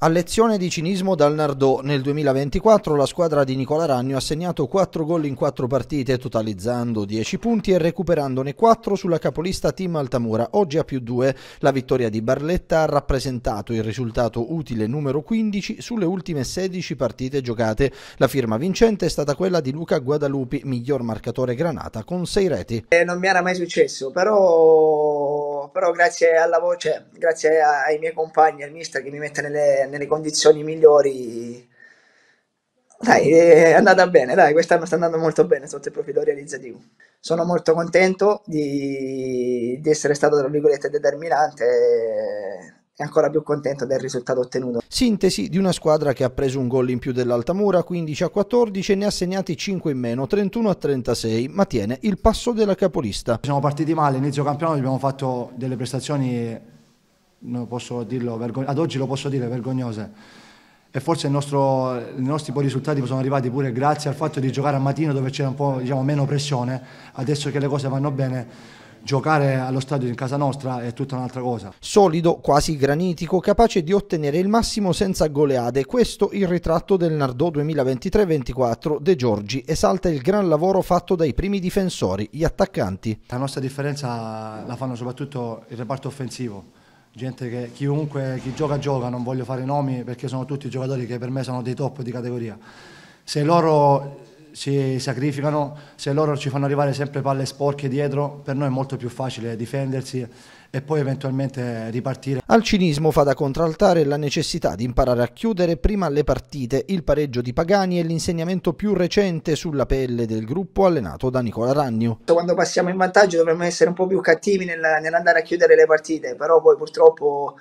A lezione di cinismo dal Nardò, nel 2024 la squadra di Nicola Ragno ha segnato 4 gol in 4 partite, totalizzando 10 punti e recuperandone 4 sulla capolista Team Altamura, oggi a più 2. La vittoria di Barletta ha rappresentato il risultato utile numero 15 sulle ultime 16 partite giocate. La firma vincente è stata quella di Luca Guadalupi, miglior marcatore granata, con 6 reti. Eh, non mi era mai successo, però Speriamo, però grazie alla voce, cioè, grazie ai miei compagni, al mister che mi mette nelle, nelle condizioni migliori. Dai, è andata bene, dai, quest'anno sta andando molto bene sotto il profilo realizzativo. Sono molto contento di, di essere stato, tra virgolette, determinante è ancora più contento del risultato ottenuto. Sintesi di una squadra che ha preso un gol in più dell'Altamura, 15 a 14, e ne ha segnati 5 in meno, 31 a 36, ma tiene il passo della capolista. Siamo partiti male, inizio campionato abbiamo fatto delle prestazioni, non posso dirlo, ad oggi lo posso dire, vergognose. E forse nostro, i nostri poi risultati sono arrivati pure grazie al fatto di giocare a mattino dove c'era un po' diciamo, meno pressione, adesso che le cose vanno bene giocare allo stadio in casa nostra è tutta un'altra cosa. Solido, quasi granitico, capace di ottenere il massimo senza goleade, questo il ritratto del Nardò 2023-24 De Giorgi esalta il gran lavoro fatto dai primi difensori, gli attaccanti. La nostra differenza la fanno soprattutto il reparto offensivo gente che chiunque chi gioca gioca, non voglio fare nomi perché sono tutti giocatori che per me sono dei top di categoria. Se loro si sacrificano, se loro ci fanno arrivare sempre palle sporche dietro, per noi è molto più facile difendersi e poi eventualmente ripartire. Al cinismo fa da contraltare la necessità di imparare a chiudere prima le partite. Il pareggio di Pagani è l'insegnamento più recente sulla pelle del gruppo allenato da Nicola Ragnu. Quando passiamo in vantaggio dovremmo essere un po' più cattivi nell'andare a chiudere le partite, però poi purtroppo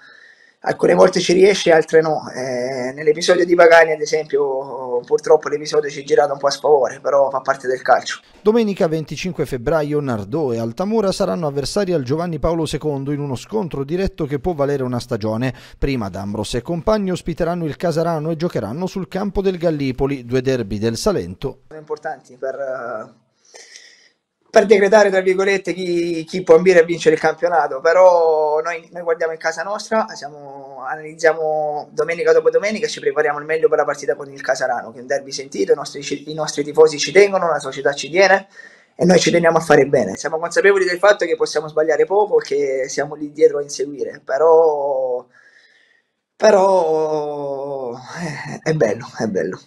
alcune volte ci riesce, altre no. Eh, nell'episodio di Pagani, ad esempio, purtroppo l'episodio ci è girato un po' a sfavore, però fa parte del calcio. Domenica 25 febbraio Nardò e Altamura saranno avversari al Giovanni Paolo II in uno scontro diretto che può valere una stagione. Prima D'Ambros e compagni ospiteranno il Casarano e giocheranno sul campo del Gallipoli, due derby del Salento. Importanti per eh, per decretare, tra virgolette, chi, chi può ambire a vincere il campionato, però noi, noi guardiamo in casa nostra, siamo, analizziamo domenica dopo domenica e ci prepariamo al meglio per la partita con il Casarano, che è un derby sentito, i nostri, i nostri tifosi ci tengono, la società ci tiene e noi ci teniamo a fare bene. Siamo consapevoli del fatto che possiamo sbagliare poco e che siamo lì dietro a inseguire, però, però eh, è bello, è bello.